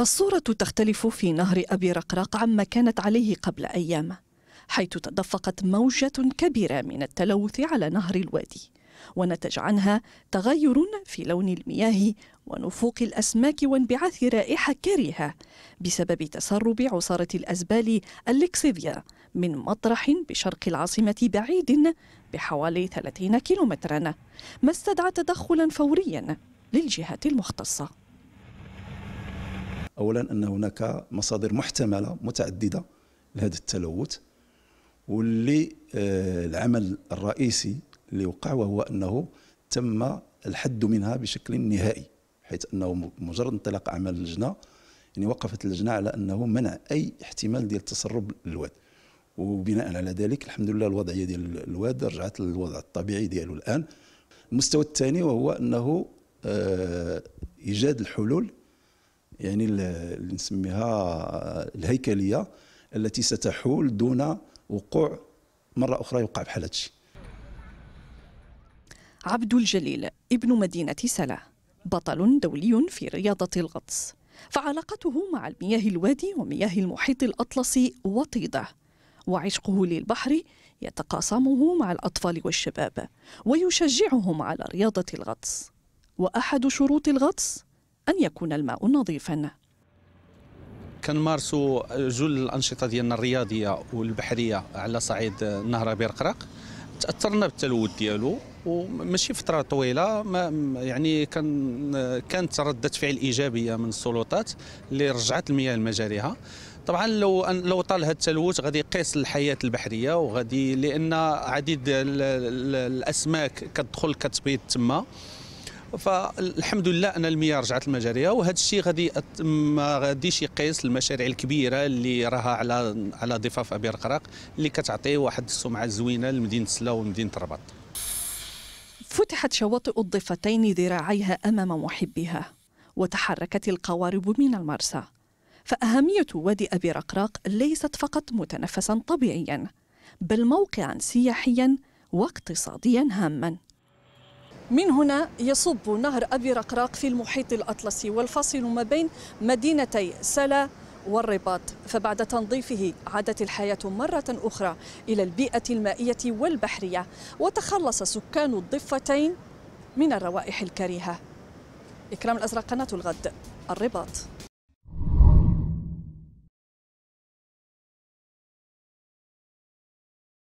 الصورة تختلف في نهر أبي رقراق عما كانت عليه قبل أيام حيث تدفقت موجة كبيرة من التلوث على نهر الوادي ونتج عنها تغير في لون المياه ونفوق الأسماك وانبعاث رائحة كريهة بسبب تسرب عصارة الأزبال الليكسيفيا من مطرح بشرق العاصمة بعيد بحوالي 30 كيلومترا ما استدعى تدخلا فوريا للجهات المختصه اولا ان هناك مصادر محتمله متعدده لهذا التلوث واللي آه، العمل الرئيسي اللي وقع وهو انه تم الحد منها بشكل نهائي حيث انه مجرد انطلاق عمل اللجنه يعني وقفت اللجنه على انه منع اي احتمال ديال تسرب الواد وبناء على ذلك الحمد لله الوضعيه ديال الواد رجعت للوضع الطبيعي ديالو الان المستوى الثاني وهو انه آه، ايجاد الحلول يعني اللي نسميها الهيكليه التي ستحول دون وقوع مره اخرى يوقع بحال هادشي عبد الجليل ابن مدينه سلا بطل دولي في رياضه الغطس فعلاقته مع المياه الوادي ومياه المحيط الاطلسي وطيده وعشقه للبحر يتقاسمه مع الاطفال والشباب ويشجعهم على رياضه الغطس واحد شروط الغطس أن يكون الماء نظيفا كنمارسوا جل الانشطه ديالنا الرياضيه والبحريه على صعيد نهر بيرقراق تاثرنا بالتلوث ديالو وماشي فتره طويله ما يعني كان كانت رده فعل ايجابيه من السلطات اللي رجعت المياه لمجاريها طبعا لو لو طال هذا التلوث غادي يقيس الحياه البحريه وغادي لان عديد الاسماك كتدخل كتبيض تما فالحمد لله ان المياه رجعت لمجاريها وهذا الشيء غادي ما غاديش يقيس المشاريع الكبيره اللي راها على على ضفاف ابي رقراق اللي كتعطي واحد السمعه زوينه لمدينه سلا ومدينه الرباط فتحت شواطئ الضفتين ذراعيها امام محبيها وتحركت القوارب من المرسى فاهميه وادي ابي رقراق ليست فقط متنفسا طبيعيا بل موقعا سياحيا واقتصاديا هاما من هنا يصب نهر أبي رقراق في المحيط الأطلسي والفاصل ما بين مدينتي سلا والرباط فبعد تنظيفه عادت الحياة مرة أخرى إلى البيئة المائية والبحرية وتخلص سكان الضفتين من الروائح الكريهة إكرام الأزرق قناة الغد الرباط